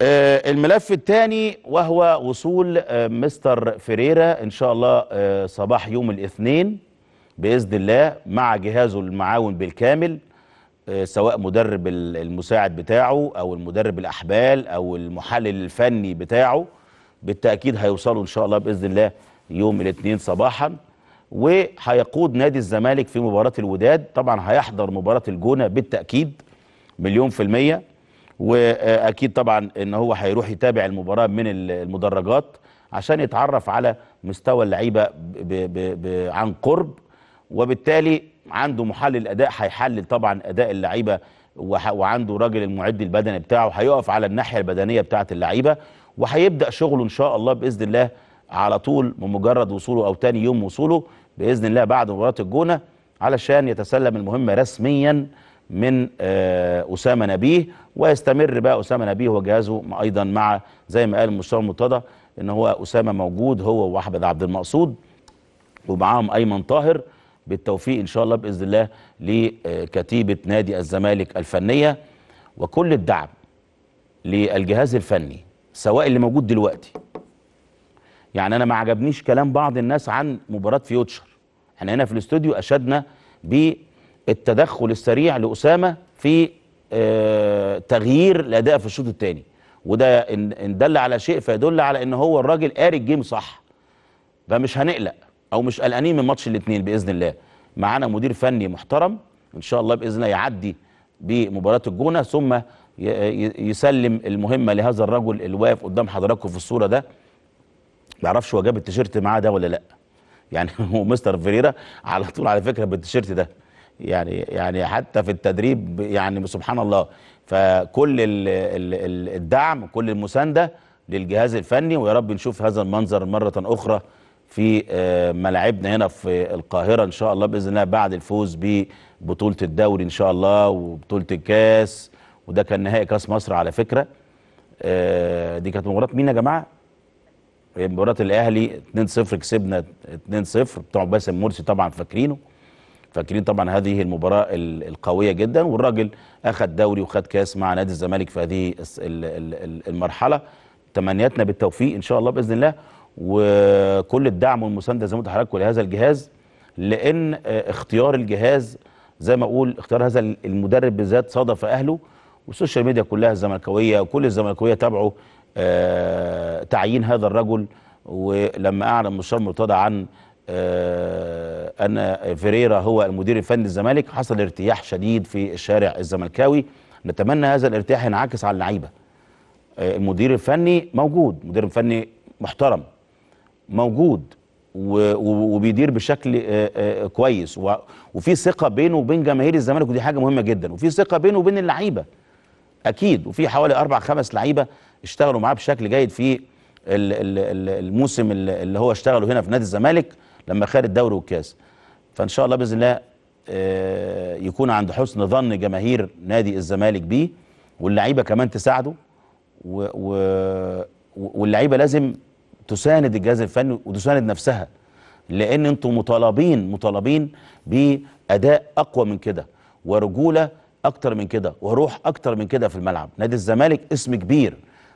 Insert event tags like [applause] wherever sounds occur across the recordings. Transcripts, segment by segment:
آه، الملف الثاني وهو وصول آه، مستر فريرا ان شاء الله آه، صباح يوم الاثنين باذن الله مع جهازه المعاون بالكامل سواء مدرب المساعد بتاعه او المدرب الاحبال او المحلل الفني بتاعه بالتاكيد هيوصلوا ان شاء الله باذن الله يوم الاثنين صباحا وهيقود نادي الزمالك في مباراه الوداد طبعا هيحضر مباراه الجونه بالتاكيد مليون في الميه واكيد طبعا ان هو هيروح يتابع المباراه من المدرجات عشان يتعرف على مستوى اللعيبه عن قرب وبالتالي عنده محلل اداء هيحلل طبعا اداء اللعيبه وعنده راجل المعد البدني بتاعه هيقف على الناحيه البدنيه بتاعه اللعيبه وهيبدا شغله ان شاء الله باذن الله على طول بمجرد وصوله او تاني يوم وصوله باذن الله بعد مباراه الجونه علشان يتسلم المهمه رسميا من آه، أسامة نبيه ويستمر بقى أسامة نبيه وجهازه أيضا مع زي ما قال المستوى المتضى إن هو أسامة موجود هو وأحمد عبد المقصود ومعاهم أيمن طاهر بالتوفيق إن شاء الله بإذن الله لكتيبة نادي الزمالك الفنية وكل الدعم للجهاز الفني سواء اللي موجود دلوقتي يعني أنا ما عجبنيش كلام بعض الناس عن مباراة فيوتشر احنا هنا في الاستوديو أشدنا ب التدخل السريع لأسامة في آه، تغيير الأداء في الشوط الثاني وده إن دل على شيء فيدل على إن هو الراجل قاري الجيم صح فمش هنقلق أو مش قلقانين من ماتش الاثنين بإذن الله معانا مدير فني محترم إن شاء الله بإذن الله يعدي بمباراة الجونة ثم يسلم المهمة لهذا الرجل اللي واقف قدام حضراتكم في الصورة ده ما اعرفش هو جاب التيشيرت معاه ده ولا لا يعني [laughs] هو مستر فيريرا على طول على فكره بالتيشيرت ده يعني يعني حتى في التدريب يعني سبحان الله فكل الدعم كل المسانده للجهاز الفني ويا رب نشوف هذا المنظر مره اخرى في آه، ملاعبنا هنا في القاهره ان شاء الله باذن الله بعد الفوز ببطوله الدوري ان شاء الله وبطوله الكاس وده كان نهائي كاس مصر على فكره آه، دي كانت مباراه مين يا جماعه؟ مباراه الاهلي 2-0 كسبنا 2-0 بتوع باسم مرسي طبعا فاكرينه فاكرين طبعا هذه المباراه القويه جدا والراجل اخذ دوري وخد كاس مع نادي الزمالك في هذه المرحله تمنياتنا بالتوفيق ان شاء الله باذن الله وكل الدعم والمسانده زي ما قلت لهذا الجهاز لان آه، اختيار الجهاز زي ما اقول اختيار هذا المدرب بالذات صادف اهله والسوشيال ميديا كلها الزملكاويه وكل الزملكاويه تابعوا آه، تعيين هذا الرجل ولما اعلن مستشار مرتضى عن آه، ان فيريرا هو المدير الفني للزمالك حصل ارتياح شديد في الشارع الزملكاوي نتمنى هذا الارتياح ينعكس على اللعيبه آه، المدير الفني موجود مدير فني محترم موجود وبيدير بشكل آه، كويس وفي ثقه بينه وبين جماهير الزمالك ودي حاجه مهمه جدا وفي ثقه بينه وبين اللعيبه اكيد وفي حوالي اربع خمس لعيبه اشتغلوا معاه بشكل جيد في الموسم اللي هو اشتغله هنا في نادي الزمالك لما خد الدوري والكاس فان شاء الله باذن الله آه، يكون عند حسن ظن جماهير نادي الزمالك بيه واللعيبه كمان تساعده و و واللعيبه لازم تساند الجهاز الفني وتساند نفسها لان انتم مطالبين مطالبين باداء اقوى من كده ورجوله اكتر من كده وروح اكتر من كده في الملعب نادي الزمالك اسم كبير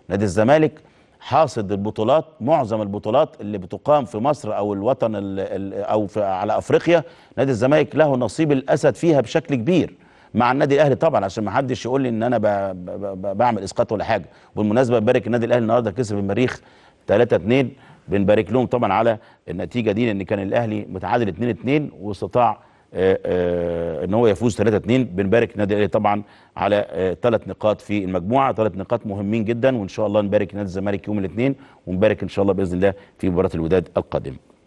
نادي الزمالك حاصد البطولات معظم البطولات اللي بتقام في مصر او الوطن الـ الـ او في على افريقيا نادي الزمالك له نصيب الاسد فيها بشكل كبير مع النادي الاهلي طبعا عشان ما حدش يقول لي ان انا بـ بـ بعمل اسقاط ولا حاجه وبالمناسبه ببارك النادي الاهلي النهارده كسب المريخ 3 2 بنبارك لهم طبعا على النتيجه دي لان كان الاهلي متعادل 2 2 واستطاع آه، آه، ان هو يفوز 3 2 بنبارك النادي الاهلي طبعا على آه، ثلاث نقاط في المجموعه ثلاث نقاط مهمين جدا وان شاء الله نبارك نادي الزمالك يوم الاثنين ونبارك ان شاء الله باذن الله في مباراه الوداد القادمه